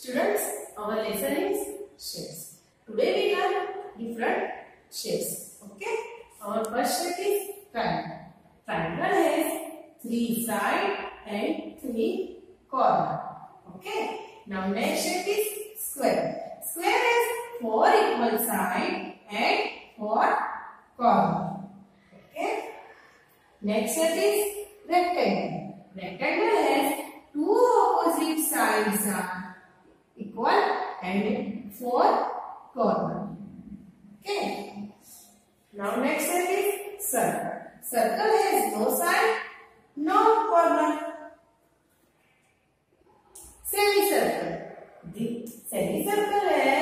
Students, our lesson is shapes. Today we learn different shapes. Okay. Our first shape is triangle. Triangle has three sides and three corners. Okay. Now next shape is square. Square has four equal sides and four corners. Okay. Next shape is rectangle. Rectangle has two opposite sides and 4 corner. Okay. Now next step is circle. Circle has no side, no corner. Semicircle. The semicircle has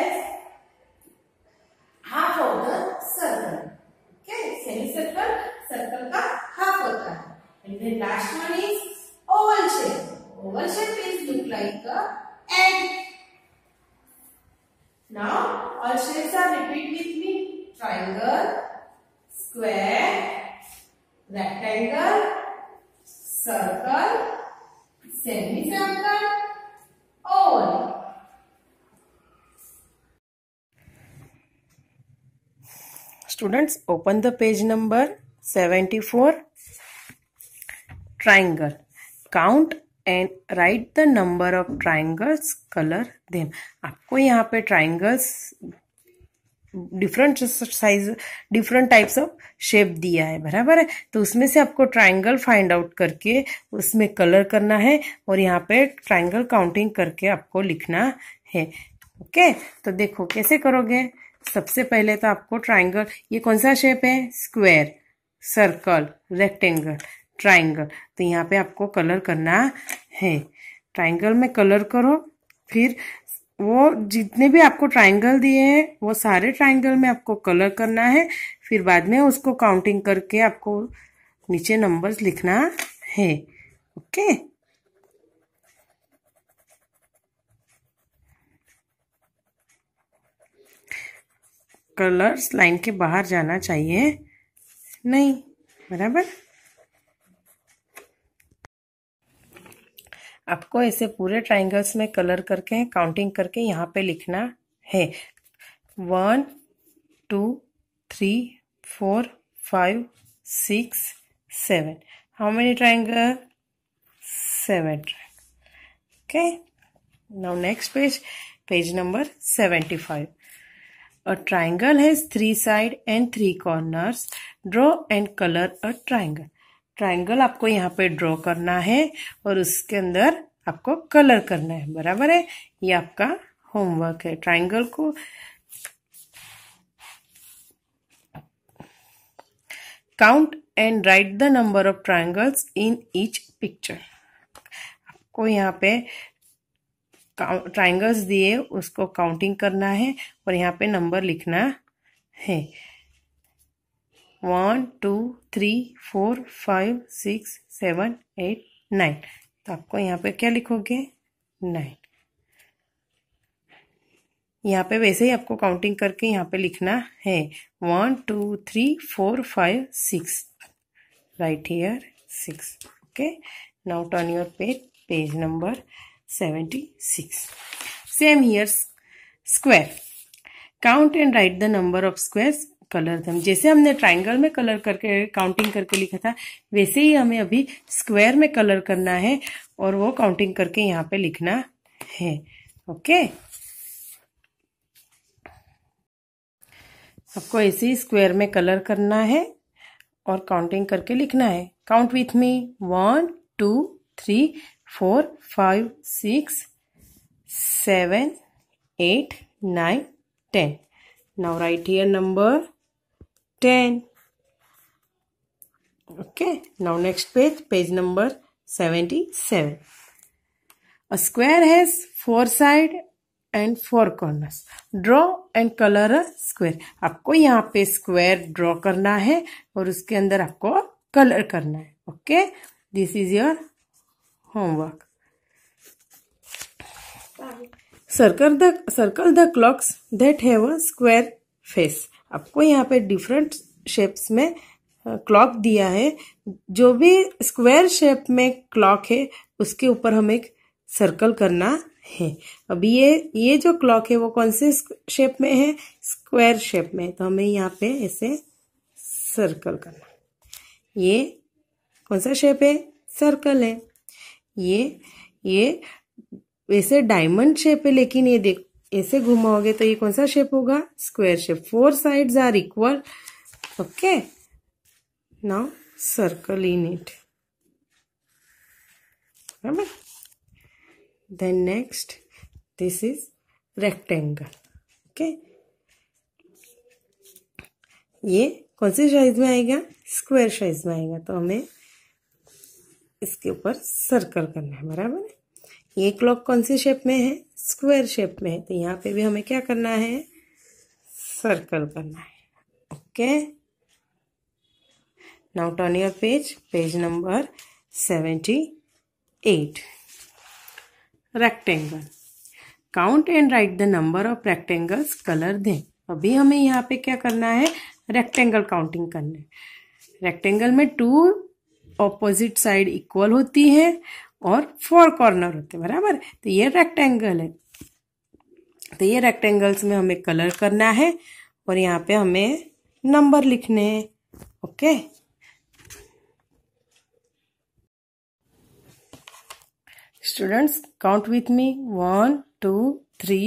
students open the page number seventy four triangle count and write the number of triangles colour them आपको यहाँ पे triangles different size different types of shape दिया है बराबर है तो उसमें से आपको ट्राइंगल फाइंड आउट करके उसमें कलर करना है और यहाँ पे ट्राइंगल काउंटिंग करके आपको लिखना है ओके तो देखो कैसे करोगे सबसे पहले तो आपको ट्राइंगल ये कौन सा शेप है स्क्वेयर सर्कल रेक्टेंगल ट्राइंगल तो यहाँ पे आपको कलर करना है ट्राइंगल में कलर करो फिर वो जितने भी आपको ट्राइंगल दिए हैं वो सारे ट्राइंगल में आपको कलर करना है फिर बाद में उसको काउंटिंग करके आपको नीचे नंबर्स लिखना है ओके कलर्स लाइन के बाहर जाना चाहिए नहीं बराबर आपको ऐसे पूरे ट्राइंगल्स में कलर करके काउंटिंग करके यहाँ पे लिखना है one two three four five six seven how many triangle seven triangle okay now next page page number seventy five A triangle has three sides and three corners. Draw and color a triangle. Triangle आपको यहाँ पे draw करना है और उसके अंदर आपको colour करना है बराबर है ये आपका होमवर्क है ट्राइंगल को count and write the number of triangles in each picture आपको यहाँ पे ट्राइंगल्स दिए उसको काउंटिंग करना है और यहाँ पे नंबर लिखना है one two three four five six seven eight nine तो आपको यहाँ पे क्या लिखोगे नाइन यहाँ पे वैसे ही आपको काउंटिंग करके यहाँ पे लिखना है one two three four five six right here six okay now turn your page page number 76. Same here square. Count and write the number of squares colour them जैसे हमने ट्राइंगल में कलर करके counting करके लिखा था वैसे ही हमें अभी स्क्वायर में कलर करना है और वो काउंटिंग करके यहाँ पे लिखना है ओके आपको ऐसे ही स्क्वायर में कलर करना है और काउंटिंग करके लिखना है count with me one two three four five six seven eight nine ten now right here number ten okay now next page page number seventy seven a square has four side and four corners draw and colour a square आपको यहाँ पे square draw करना है और उसके अंदर आपको colour करना है okay this is your homework. Circle the circle the clocks that have a square face. आपको यहाँ पे different shapes में क्लॉक दिया है जो भी स्क्वायर शेप में क्लॉक है उसके ऊपर हम एक सर्कल करना है अब ये ये जो क्लॉक है वो कौन से शेप में है स्क्वायर शेप में तो हमें यहाँ पे ऐसे सर्कल करना ये कौन सा शेप है सर्कल है ये ये वैसे डायमंड शेप है लेकिन ये देख ऐसे घुमाओगे तो ये कौन सा शेप होगा square shape four sides are equal okay now circle in it then next this is rectangle okay ये कौन से साइज में आएगा स्क्वायर साइज में आएगा तो हमें इसके ऊपर सर्कल करना है बराबर ये क्लॉक कौन सी शेप में है स्क्वायर शेप में है तो यहाँ पे भी हमें क्या करना है सर्कल करना है okay now turn your page page number seventy eight rectangle count and write the number of rectangles colour दें अभी हमें यहाँ पे क्या करना है रेक्टेंगल काउंटिंग करना है रेक्टेंगल में टू ऑपोजिट साइड इक्वल होती है और फोर कॉर्नर होते हैं बराबर तो ये रेक्टेंगल है तो ये रेक्टेंगल्स में हमें कलर करना है और यहाँ पे हमें नंबर लिखने हैं okay students count with me one two three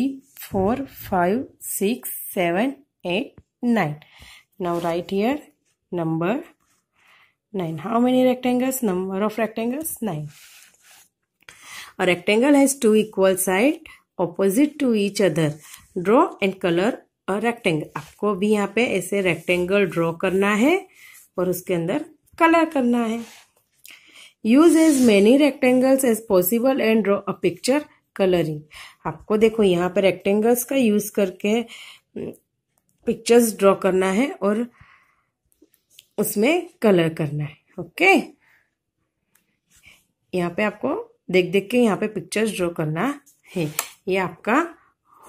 four five six seven eight nine now right here number nine how many rectangles number of rectangles nine और rectangle has two equal side opposite to each other draw and colour और rectangle आपको भी यहाँ पे ऐसे rectangle draw करना है और उसके अंदर कलर करना है use as many rectangles as possible and draw a picture colouring आपको देखो यहाँ पे रेक्टेंगल्स का यूज करके पिक्चर्स mm, ड्रॉ करना है और उसमें कलर करना है ओके यहाँ पे आपको देख देख के यहाँ पे पिक्चर्स ड्रॉ करना है ये आपका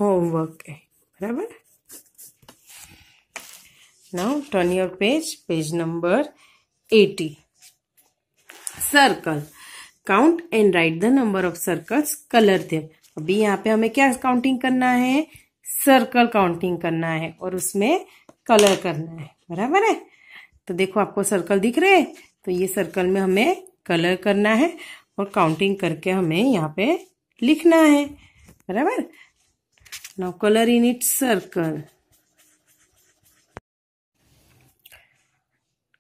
होमवर्क है बराबर now turn your page page number eighty circle count and write the number of circles colour थे अभी यहाँ पे हमें क्या काउंटिंग करना है सर्कल काउंटिंग करना है और उसमें कलर करना है बराबर है तो देखो आपको सर्कल दिख रहे हैं तो ये सर्कल में हमें कलर करना है और काउंटिंग करके हमें यहाँ पे लिखना है बराबर now colour in it circle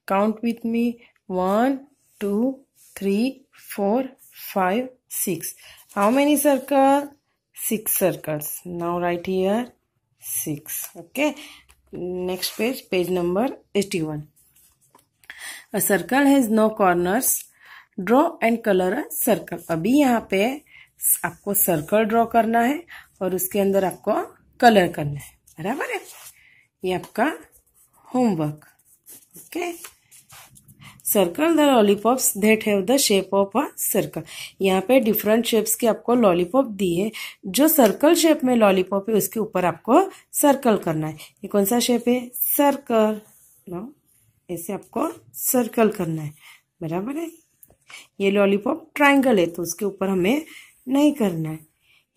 count with me one two three four five six how many circle six circles now right here six okay next page page number eighty one a circle has no corners draw and colour a circle अभी यहाँ पे आपको circle draw करना है और उसके अंदर आपको कलर करना है बराबर है ये आपका homework okay circle the lollipops that have the shape of a circle यहाँ पे डिफरेंट शेप्स के आपको लॉलीपॉप दिए जो सर्कल शेप में लॉलीपॉप है उसके ऊपर आपको सर्कल करना है ये कौन सा शेप है सर्कल नो ऐसे आपको सर्कल करना है बराबर है ये लॉलीपॉप ट्राइंगल है तो उसके ऊपर हमें नहीं करना है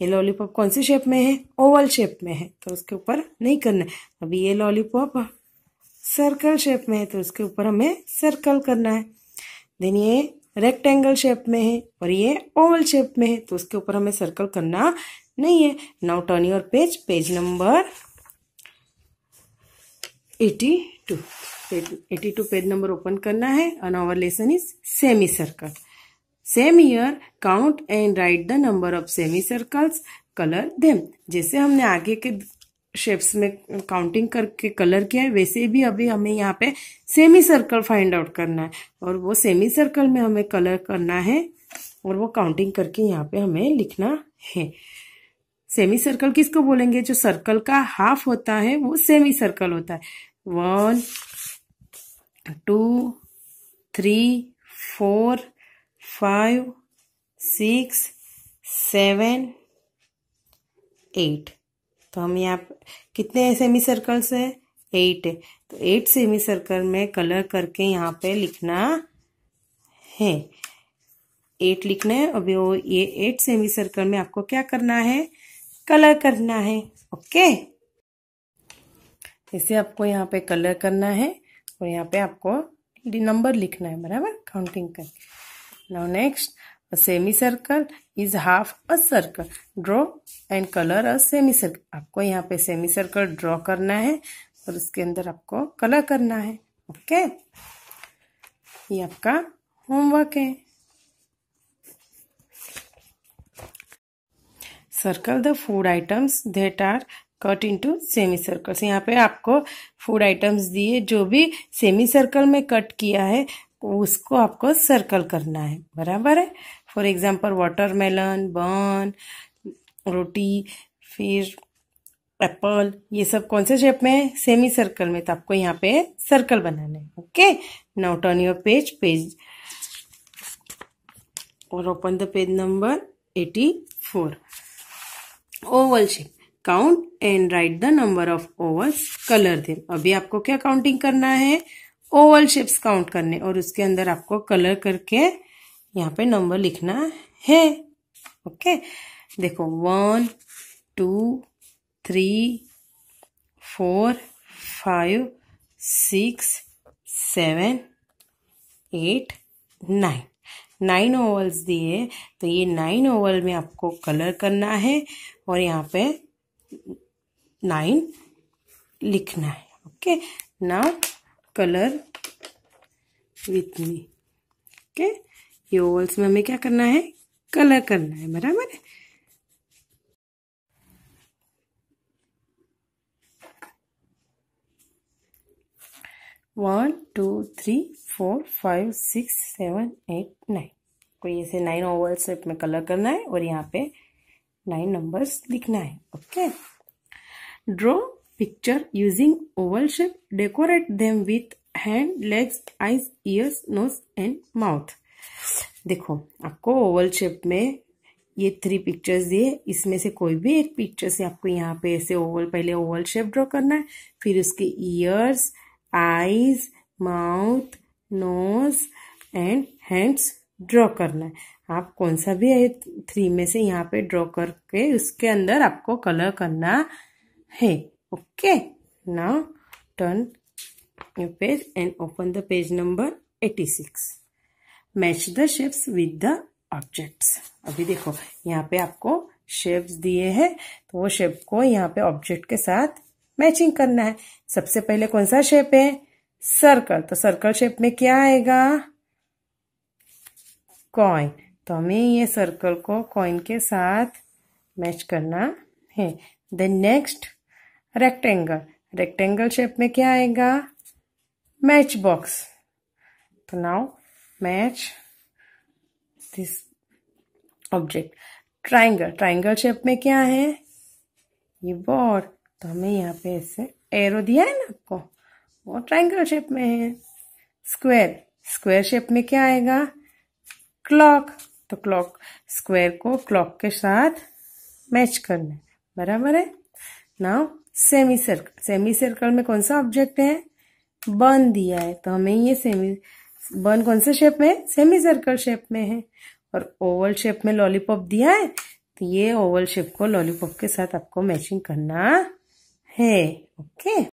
ये लॉलीपॉप कौन सी शेप में है ओवल शेप में है तो उसके ऊपर नहीं करना है अभी ये लॉलीपॉप सर्कल शेप में है तो उसके ऊपर हमें सर्कल करना है देन ये रेक्टेंगल शेप में है और ये ओवल शेप में है तो उसके ऊपर हमें सर्कल करना नहीं है now turn your page page number eighty two eighty two page number open करना है and our lesson is semi circle same year count and write the number of semi circles colour them जैसे हमने आगे के shapes में counting करके colour किया है वैसे भी अभी हमें यहाँ पे सेमी सर्कल फाइंड आउट करना है और वो सेमी सर्कल में हमें कलर करना है और वो काउंटिंग करके यहाँ पे हमें लिखना है सेमी सर्कल किसको बोलेंगे जो सर्कल का हाफ होता है वो सेमी सर्कल होता है one two three four five six seven eight तो हम यहाँ कितने सेमी सर्कल्स है एट तो एट सेमी सर्कल में कलर करके यहाँ पे लिखना है एट लिखना है अभी वो ये एट सेमी सर्कल में आपको क्या करना है कलर करना है ओके ऐसे आपको यहाँ पे कलर करना है इसको यहाँ पे आपको नंबर लिखना है बराबर काउंटिंग कर now next semi circle is half a circle draw and colour a semi circle आपको यहाँ पे सेमी सर्कल ड्रॉ करना है और उसके अंदर आपको कलर करना है ओके ये आपका होमवर्क है circle the food items that are cut into semi circles यहाँ पे आपको फूड आइटम्स दिए जो भी सेमी सर्कल में कट किया है उसको आपको सर्कल करना है बराबर है फॉर एग्जाम्पल वाटरमेलन बन रोटी फिर एप्पल ये सब कौन से शेप में है सेमी सर्कल में तो आपको यहाँ पे सर्कल बनाना है okay now turn your page page और open the page number eighty four oval shape count and write the number of ovals colour them अभी आपको क्या काउंटिंग करना है ओवल शेप्स काउंट करने और उसके अंदर आपको कलर करके यहाँ पे नंबर लिखना है ओके देखो one two three four five six seven eight nine nine ovals दिए तो ये नाइन ओवल में आपको कलर करना है और यहाँ पे नाइन लिखना है okay now colour with me okay ये ओवल्स में हमें क्या करना है कलर करना है बराबर है one two three four five six seven eight nine कोई ऐसे नाइन ओवल्स में कलर करना है और यहाँ पे नाइन नंबर्स लिखना है okay draw picture using oval shape decorate them with hand legs eyes ears nose and mouth देखो आपको ओवल शेप में ये थ्री पिक्चर्स दिए इसमें से कोई भी एक पिक्चर से आपको यहाँ पे ऐसे ओवल पहले ओवल शेप ड्रॉ करना है फिर उसके ears eyes mouth nose and hands draw करना है आप कौन सा भी है थ्री में से यहाँ पे ड्रॉ करके उसके अंदर आपको कलर करना है ओके ना turn page and open the page number eighty six match the shapes with the objects अभी देखो यहाँ पे आपको शेप्स दिए हैं तो वो शेप को यहाँ पे ऑब्जेक्ट के साथ मैचिंग करना है सबसे पहले कौन सा शेप है सर्कल तो सर्कल शेप में क्या आएगा कॉइन तो हमें ये सर्कल को कॉइन के साथ मैच करना है then next rectangle rectangle shape में क्या आएगा मैच बॉक्स तो now match this object triangle triangle shape में क्या है ये बॉर्ड तो हमें यहाँ पे ऐसे एरो दिया है ना आपको वो ट्राइंगल शेप में है स्क्वायर स्क्वायर शेप में क्या आएगा क्लॉक तो क्लॉक स्क्वायर को क्लॉक के साथ मैच करना है बराबर है now semi circle semi circle में कौन सा ऑब्जेक्ट है बन दिया है तो हमें ये सेमी बन कौन से शेप में सेमी सर्कल शेप में है और ओवल शेप में लॉलीपॉप दिया है तो ये ओवल शेप को लॉलीपॉप के साथ आपको मैचिंग करना है ओके